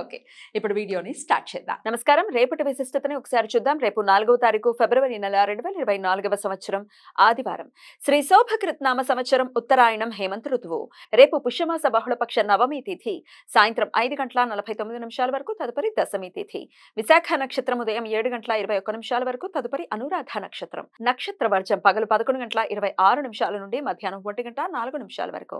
okay ఇప్పుడు వీడియోని start చేద్దాం నమస్కారం రేపటి విశిష్టతని ఒకసారి చూద్దాం రేపు నాలుగవ తారీఖు ఫిబ్రవరి నెల రెండు వేల ఇరవై నాలుగవ సంవత్సరం ఆదివారం శ్రీ శోభకృత్నామ సంవత్సరం ఉత్తరాయణం హేమంత ఋతువు రేపు పుష్యమాస బహుళపక్ష నవమి తిథి సాయంత్రం ఐదు గంటల నలభై తొమ్మిది నిమిషాల వరకు తదుపరి దశమి తిథి విశాఖ నక్షత్రం ఉదయం ఏడు గంటల ఇరవై ఒక్క నిమిషాల వరకు తదుపరి అనురాధ నక్షత్రం నక్షత్ర వర్జం పగలు పదకొండు గంటల ఇరవై ఆరు నిమిషాల నుండి మధ్యాహ్నం ఒంటి గంట నాలుగు నిమిషాల వరకు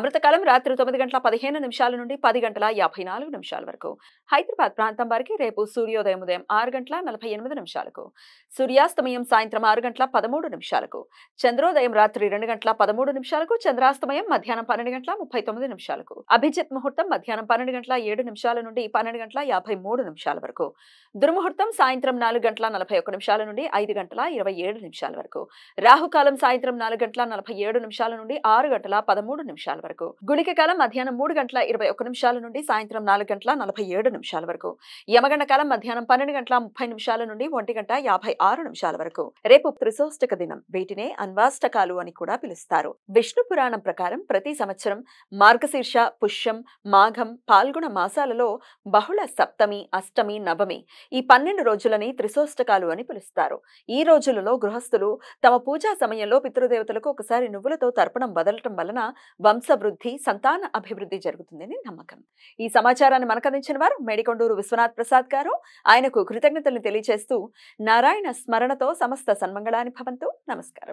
అమృతకాలం రాత్రి తొమ్మిది గంటల పదిహేను నిమిషాల నుండి పది గంటల యాభై నాలుగు నిమిషాల వరకు వరకు హైదరాబాద్ ప్రాంతం వరకు రేపు సూర్యోదయం ఉదయం ఆరు గంటల నలభై ఎనిమిది నిమిషాలకు సూర్యాస్తమయం సాయంత్రం ఆరు గంటల పదమూడు నిమిషాలకు చంద్రోదయం రాత్రి రెండు గంటల పదమూడు నిమిషాలకు చంద్రాస్తమయం మధ్యాహ్నం పన్నెండు గంటల ముప్పై తొమ్మిది నిమిషాలకు అభిజిత్ ముహూర్తం మధ్యాహ్నం పన్నెండు గంటల ఏడు నిమిషాల నుండి పన్నెండు గంటల యాభై మూడు నిమిషాల వరకు దుర్ముహూర్తం సాయంత్రం నాలుగు గంటల నలభై ఒక నిమిషాల నుండి ఐదు గంటల ఇరవై ఏడు నిమిషాల వరకు రాహుకాలం సాయంత్రం నాలుగు గంటల నలభై ఏడు నిమిషాల నుండి ఆరు గంటల పదమూడు నిమిషాల వరకు గుళిక కాలం మధ్యాహ్నం మూడు గంటల ఇరవై ఒక నిమిషాల నుండి సాయంత్రం నాలుగు గంటల నలభై ఏడు నిమిషాల వరకు యమగండ కాలం మధ్యాహ్నం పన్నెండు గంటల ముప్పై నిమిషాల నుండి ఒంటి గంట యాభై ఆరు నిమిషాల వరకు రేపు త్రిశోష్టక దినం వీటినే అన్వాష్టకాలు అని కూడా పిలుస్తారు విష్ణు పురాణం ప్రకారం ప్రతి సంవత్సరం మార్గశీర్ష పుష్యం మాఘం పాల్గొన మాసాలలో బహుళ సప్తమి అష్టమి నవమి ఈ పన్నెండు రోజులని త్రిశోష్టకాలు అని పిలుస్తారు ఈ రోజులలో గృహస్థులు తమ పూజా సమయంలో పితృదేవతలకు ఒకసారి నువ్వులతో తర్పణం వదలటం వలన వంశ వృద్ధి సంతాన అభివృద్ధి జరుగుతుందని నమ్మకం ఈ సమాచారాన్ని మనకు సంపాదించిన వారు మేడికొండూరు విశ్వనాథ్ ప్రసాద్ గారు ఆయనకు కృతజ్ఞతలు తెలియజేస్తూ నారాయణ స్మరణతో సమస్త సన్మంగళాన్ని భవంతు నమస్కారం